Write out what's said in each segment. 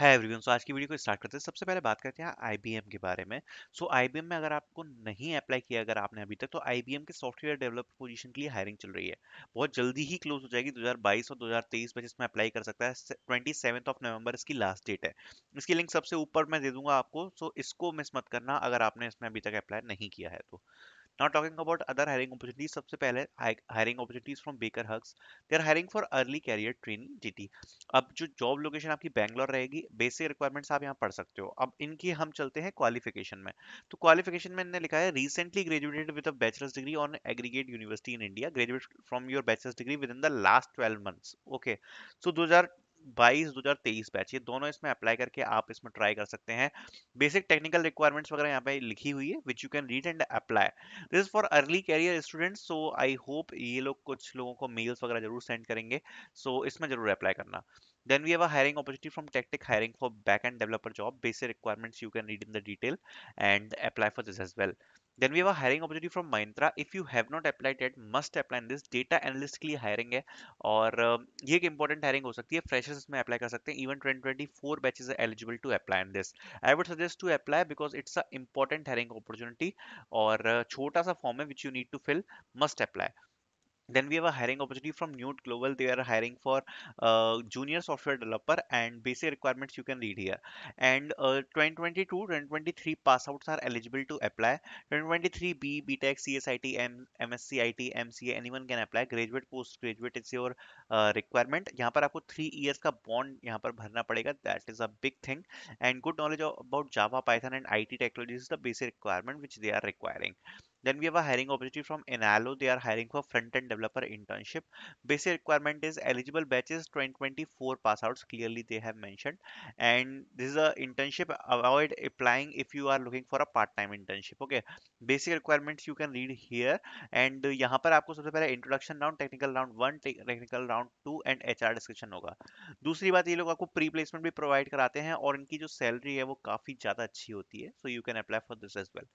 है everyone so आज की वीडियो को स्टार्ट करते हैं सबसे पहले बात करते हैं आईबीएम के बारे में सो so, आईबीएम में अगर आपको नहीं अप्लाई किया अगर आपने अभी तक तो आईबीएम के सॉफ्टवेयर डेवलपर पोजीशन के लिए हायरिंग चल रही है बहुत जल्दी ही क्लोज हो जाएगी 2022 और 2023 में जिसमें अप्लाई कर सकता है ट्वेंटी ऑफ नवंबर इसकी लास्ट डेट है इसकी लिंक सबसे ऊपर मैं दे दूंगा आपको सो so, इसको मिस मत करना अगर आपने इसमें अभी तक अप्लाई नहीं किया है तो not talking about other hiring opportunities, सबसे पहले hiring opportunities from Baker Hughes they are hiring for early career training GT. अब जो जॉब लोकेशन आपकी बैंगलोर रहेगी बेसिक रिक्वायरमेंट्स आप यहाँ पढ़ सकते हो अब इनकी हम चलते हैं क्वालिफिकेशन में तो क्वालिफिकेशन में इन्हें लिखा है recently graduated with a bachelor's degree on aggregate university in India graduate from your bachelor's degree with in the last twelve months okay so दो हजार बाईस दो हजार तेईस बैच ये दोनों इसमें अप्लाई करके आप इसमें ट्राई कर सकते हैं बेसिक टेक्निकल रिक्वायरमेंट्स वगैरह यहाँ पे लिखी हुई है which you can read and apply this is for early career students so I hope ये लोग कुछ लोगों को मेल्स वगैरह जरूर सेंड करेंगे सो so, इसमें जरूर अप्लाई करना then we have a hiring opportunity from tactic hiring for backend developer job basic requirements you can read in the detail and apply for this as well then we have hiring opportunity from Myntra if you have not apply then must apply this data analyst के लिए hiring है और uh, ये एक important hiring हो सकती है freshers इसमें अप्लाई कर सकते हैं even twenty twenty four batches are eligible to apply this I would suggest to apply because it's a important hiring opportunity और uh, छोटा सा फॉर्म है which you need to fill must apply then we have a hiring opportunity from Newt Global. They are hiring for uh, junior software developer and basic requirements you can read here. And uh, 2022, 2023 passouts are eligible to apply. 2023 B, btech CSIT, M, MSCIT, MCA, anyone can apply. Graduate, postgraduate is your uh, requirement. यहाँ 3 आपको three years का bond यहाँ पर भरना पड़ेगा that is a big thing and And knowledge about Java Python and I T technology is the basic requirement which they are Then we have a hiring opportunity from Enalo. They are hiring for front-end developer internship. Basic requirement is eligible batches 2024 pass outs Clearly they have mentioned. And this is a internship. Avoid applying if you are looking for a part-time internship. Okay. Basic requirements you can read here. And यहाँ पर आपको सबसे पहले introduction round technical round one technical round two and H discussion होगा दूसरी बात ये लोग आपको प्री प्लेसमेंट भी प्रोवाइड कराते हैं और इनकी जो सैलरी है वो काफ़ी ज़्यादा अच्छी होती है so you can apply for this as well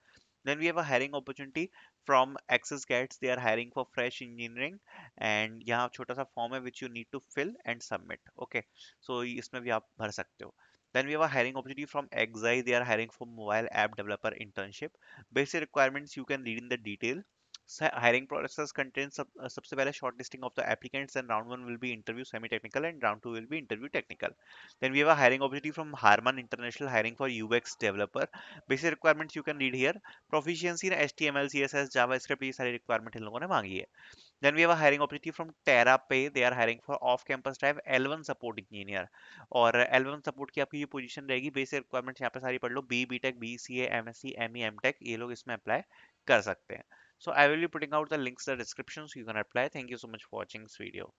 Then we have a hiring opportunity from Access Gets. They are hiring for fresh engineering and yeah, छोटा सा form है which you need to fill and submit. Okay, so इसमें भी आप भर सकते Then we have a hiring opportunity from Exi. They are hiring for mobile app developer internship. Basic requirements you can read in the detail. Hiring process contain सबसे पहले short listing of the applicants and round one will be interview semi technical and round two will be interview technical then we have a hiring opportunity from Harman International hiring for UX developer basic requirements you can read here proficiency in HTML CSS JavaScript ये सारी requirement in लोगों ने मांगी है then we have a hiring opportunity from TerraPay. They are hiring for off-campus type L1 support engineer. और L1 support की आपकी ये position रहेगी. बेसिक requirements यहाँ पे सारी पढ़ लो. B, BTech, BCA, MSc, ME, MTech ये लोग इसमें अप्लाई कर सकते हैं. So I will be putting out the links in the description so you can apply. Thank you so much for watching this video.